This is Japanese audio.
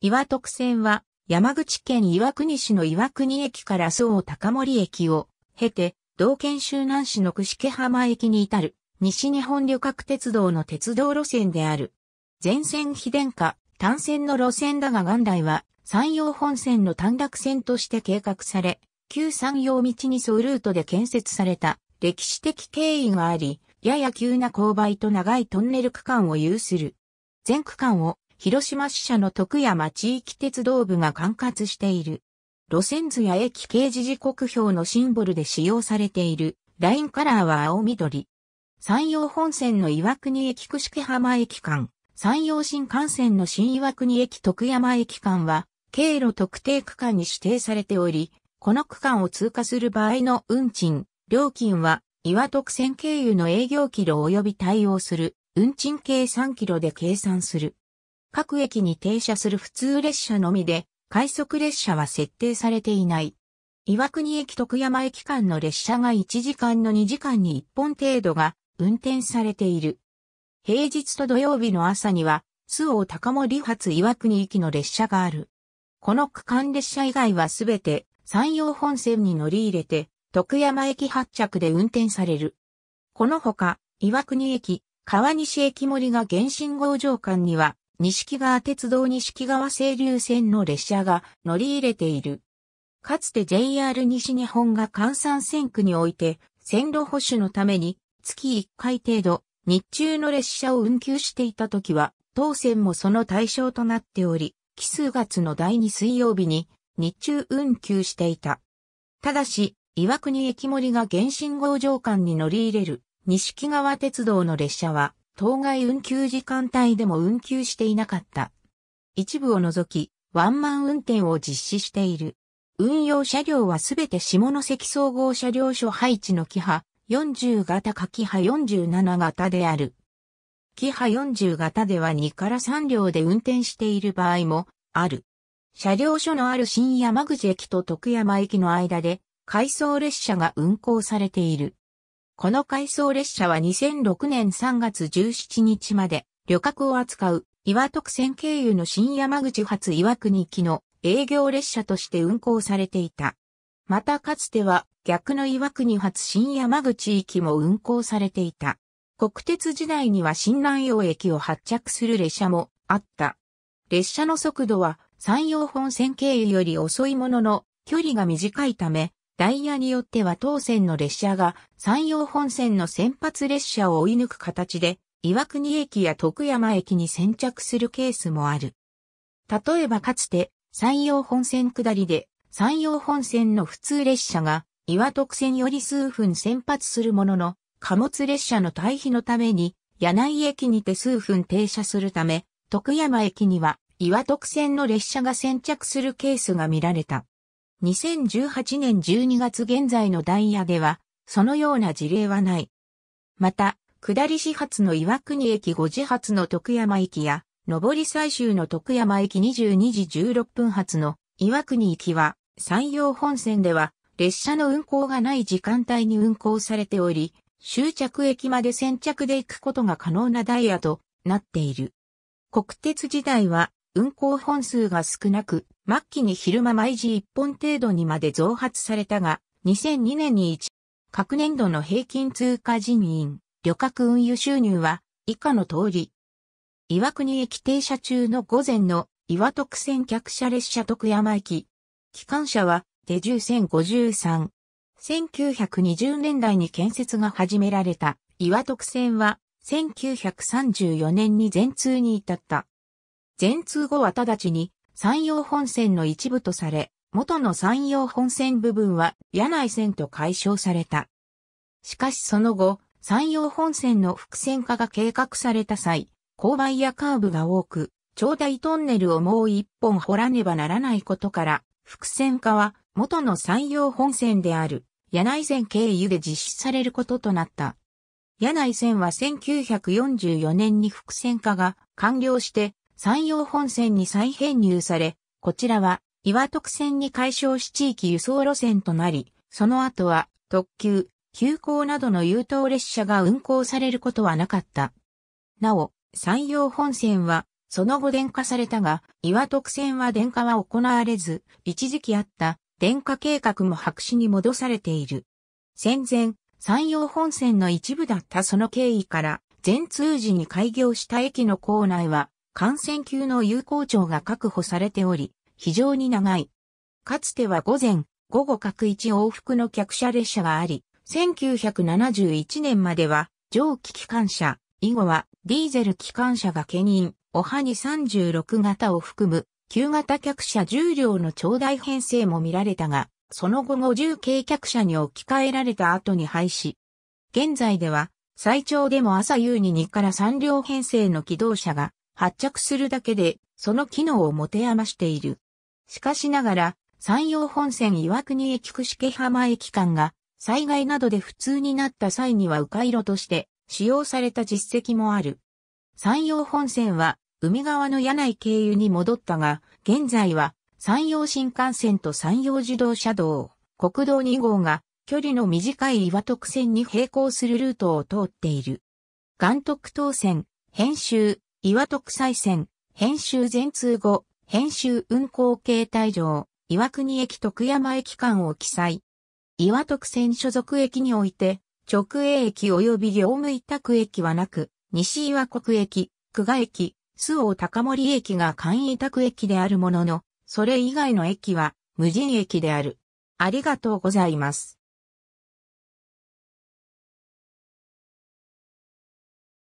岩徳線は山口県岩国市の岩国駅から総高森駅を経て、道県周南市の串毛浜駅に至る西日本旅客鉄道の鉄道路線である。全線非電化、単線の路線だが元来は山陽本線の短絡線として計画され、旧山陽道に沿うルートで建設された歴史的経緯があり、やや急な勾配と長いトンネル区間を有する。全区間を広島支社の徳山地域鉄道部が管轄している。路線図や駅掲示時刻表のシンボルで使用されている、ラインカラーは青緑。山陽本線の岩国駅串木浜駅間、山陽新幹線の新岩国駅徳山駅間は、経路特定区間に指定されており、この区間を通過する場合の運賃、料金は、岩徳線経由の営業キロ及び対応する、運賃計3キロで計算する。各駅に停車する普通列車のみで、快速列車は設定されていない。岩国駅徳山駅間の列車が1時間の2時間に1本程度が運転されている。平日と土曜日の朝には、須王高森発岩国行きの列車がある。この区間列車以外はすべて山陽本線に乗り入れて、徳山駅発着で運転される。このほか、岩国駅、川西駅森が原信号場間には、木川鉄道木川清流線の列車が乗り入れている。かつて JR 西日本が関山線区において、線路保守のために、月1回程度、日中の列車を運休していた時は、当線もその対象となっており、奇数月の第2水曜日に、日中運休していた。ただし、岩国駅森が原信号上間に乗り入れる、木川鉄道の列車は、当該運休時間帯でも運休していなかった。一部を除き、ワンマン運転を実施している。運用車両はすべて下関総合車両所配置のキハ40型かキハ47型である。キハ40型では2から3両で運転している場合もある。車両所のある新山口駅と徳山駅の間で回送列車が運行されている。この回送列車は2006年3月17日まで旅客を扱う岩特線経由の新山口発岩国行きの営業列車として運行されていた。またかつては逆の岩国発新山口行きも運行されていた。国鉄時代には新南洋駅を発着する列車もあった。列車の速度は山陽本線経由より遅いものの距離が短いためダイヤによっては当線の列車が山陽本線の先発列車を追い抜く形で、岩国駅や徳山駅に先着するケースもある。例えばかつて山陽本線下りで山陽本線の普通列車が岩徳線より数分先発するものの、貨物列車の退避のために柳井駅にて数分停車するため、徳山駅には岩徳線の列車が先着するケースが見られた。2018年12月現在のダイヤでは、そのような事例はない。また、下り始発の岩国駅5時発の徳山駅や、上り最終の徳山駅22時16分発の岩国行きは、山陽本線では、列車の運行がない時間帯に運行されており、終着駅まで先着で行くことが可能なダイヤとなっている。国鉄時代は運行本数が少なく、末期に昼間毎時1本程度にまで増発されたが、2002年に1、各年度の平均通過人員、旅客運輸収入は以下の通り。岩国駅停車中の午前の岩徳線客車列車徳山駅。機関車は手重1053。1920年代に建設が始められた岩徳線は1934年に全通に至った。全通後は直ちに山陽本線の一部とされ、元の山陽本線部分は柳井線と解消された。しかしその後、山陽本線の複線化が計画された際、勾配やカーブが多く、長大トンネルをもう一本掘らねばならないことから、複線化は元の山陽本線である柳井線経由で実施されることとなった。柳井線は1944年に複線化が完了して山陽本線に再編入され、こちらは岩徳線に解消し地域輸送路線となり、その後は特急、急行などの優等列車が運行されることはなかった。なお、山陽本線はその後電化されたが、岩徳線は電化は行われず、一時期あった電化計画も白紙に戻されている。戦前、山陽本線の一部だったその経緯から、全通時に開業した駅の構内は、感染級の有効庁が確保されており、非常に長い。かつては午前、午後各一往復の客車列車があり、1971年までは蒸気機関車、以後はディーゼル機関車が兼任、おはに36型を含む旧型客車10両の長大編成も見られたが、その後50系客車に置き換えられた後に廃止。現在では、最長でも朝夕に2から3両編成の機動車が発着するだけで、その機能を持て余している。しかしながら、山陽本線岩国駅串毛浜駅間が、災害などで不通になった際には迂回路として使用された実績もある。山陽本線は海側の柳井経由に戻ったが、現在は山陽新幹線と山陽自動車道、国道2号が距離の短い岩徳線に並行するルートを通っている。岩徳東線、編集、岩徳祭線、編集全通後、編集運行形態上、岩国駅徳山駅間を記載。岩徳線所属駅において、直営駅及び業務委託駅はなく、西岩国駅、久我駅、周王高森駅が簡易委託駅であるものの、それ以外の駅は無人駅である。ありがとうございます。